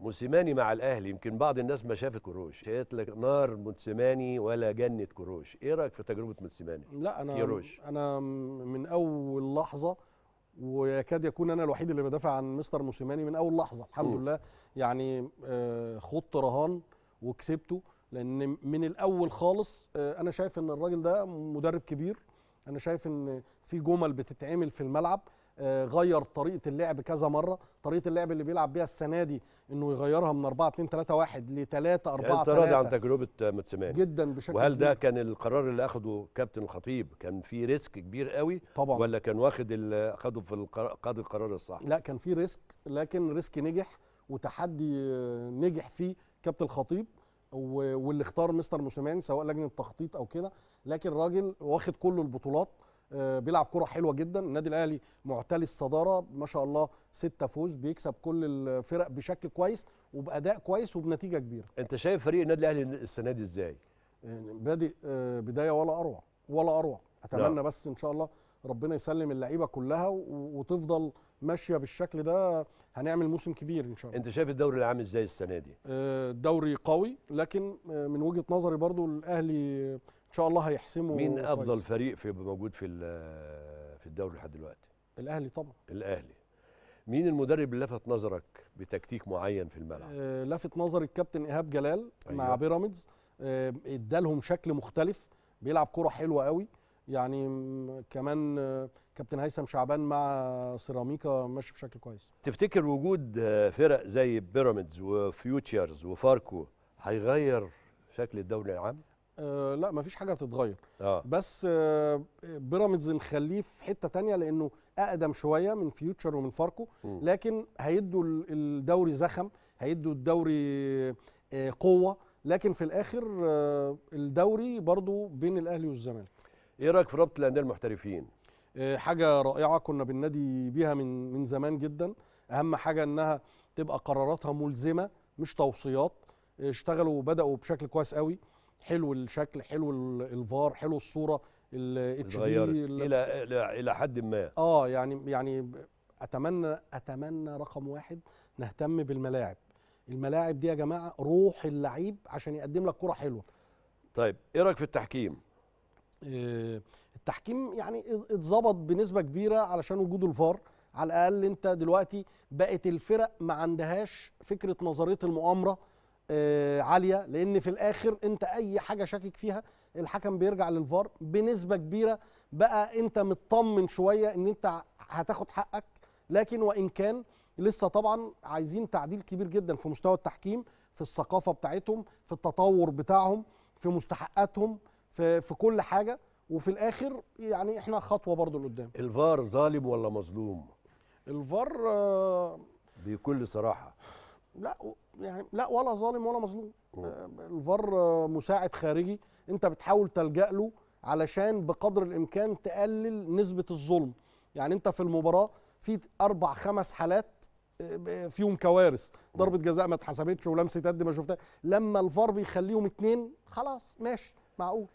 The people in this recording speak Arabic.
موسيماني مع الاهلي يمكن بعض الناس ما شافت كروش شافت لك نار موسيماني ولا جنه كروش ايه رايك في تجربه موسيماني لا انا يروش. انا من اول لحظه ويكاد يكون انا الوحيد اللي بدافع عن مستر موسيماني من اول لحظه الحمد م. لله يعني آه، خضت رهان وكسبته لان من الاول خالص آه، انا شايف ان الراجل ده مدرب كبير انا شايف ان في جمل بتتعمل في الملعب آه، غير طريقه اللعب كذا مره طريقه اللعب اللي بيلعب بيها السنه دي انه يغيرها من 4 2 3 1 ل 3 4 يعني انت راضي عن تجربه موتسيماني جدا بشكل وهل ده كان القرار اللي اخده كابتن الخطيب كان في ريسك كبير قوي طبعا ولا كان واخد اخده في قاد القرار الصح لا كان في ريسك لكن ريسك نجح وتحدي آه، نجح فيه كابتن الخطيب واللي اختار مستر موسيماني سواء لجنه التخطيط او كده لكن راجل واخد كل البطولات آه، بيلعب كره حلوه جدا النادي الاهلي معتلي الصداره ما شاء الله ستة فوز بيكسب كل الفرق بشكل كويس وباداء كويس وبنتيجه كبيره انت شايف فريق النادي الاهلي السنه دي ازاي آه، بادئ آه، بدايه ولا اروع ولا اروع اتمنى لا. بس ان شاء الله ربنا يسلم اللعيبه كلها وتفضل ماشيه بالشكل ده هنعمل موسم كبير ان شاء الله انت شايف الدوري العام ازاي السنه دي الدوري قوي لكن من وجهه نظري برضو الاهلي ان شاء الله هيحسموا مين افضل كويس. فريق في موجود في في الدوري لحد دلوقتي الاهلي طبعا الاهلي مين المدرب اللي لفت نظرك بتكتيك معين في الملعب آه لفت نظري الكابتن ايهاب جلال أيوة. مع بيراميدز آه ادالهم شكل مختلف بيلعب كره حلوه قوي يعني كمان آه، كابتن هيثم شعبان مع سيراميكا ماشي بشكل كويس تفتكر وجود آه، فرق زي بيراميدز وفيوتشرز وفاركو هيغير شكل الدوري العام لا آه، لا مفيش حاجه هتتغير آه. بس آه بيراميدز نخليه في حته تانية لانه اقدم شويه من فيوتشر ومن فاركو لكن هيدوا الدوري زخم هيدوا الدوري آه قوه لكن في الاخر آه الدوري برضو بين الاهلي والزمالك ايه رايك في رابطه الانديه المحترفين آه حاجه رائعه كنا بننادي بيها من من زمان جدا اهم حاجه انها تبقى قراراتها ملزمه مش توصيات آه، اشتغلوا وبداوا بشكل كويس قوي حلو الشكل حلو الفار حلو الصوره الاتش دي الى الى حد ما اه يعني يعني اتمنى اتمنى رقم واحد نهتم بالملاعب الملاعب دي يا جماعه روح اللعيب عشان يقدم لك كره حلوه طيب ايه رايك في التحكيم آه، التحكيم يعني اتظبط بنسبه كبيره علشان وجود الفار على الاقل انت دلوقتي بقت الفرق ما عندهاش فكره نظريه المؤامره آه، عاليه لان في الاخر انت اي حاجه شاكك فيها الحكم بيرجع للفار بنسبه كبيره بقى انت مطمن شويه ان انت هتاخد حقك لكن وان كان لسه طبعا عايزين تعديل كبير جدا في مستوى التحكيم في الثقافه بتاعتهم في التطور بتاعهم في مستحقاتهم في, في كل حاجه وفي الاخر يعني احنا خطوه برضو لقدام الفار ظالم ولا مظلوم الفار آه بكل صراحه لا يعني لا ولا ظالم ولا مظلوم آه، الفار مساعد خارجي انت بتحاول تلجا له علشان بقدر الامكان تقلل نسبه الظلم يعني انت في المباراه في اربع خمس حالات آه، فيهم كوارث ضربه جزاء ما اتحسبتش ولمسه يد ما شفتها لما الفار بيخليهم اتنين خلاص ماشي معقول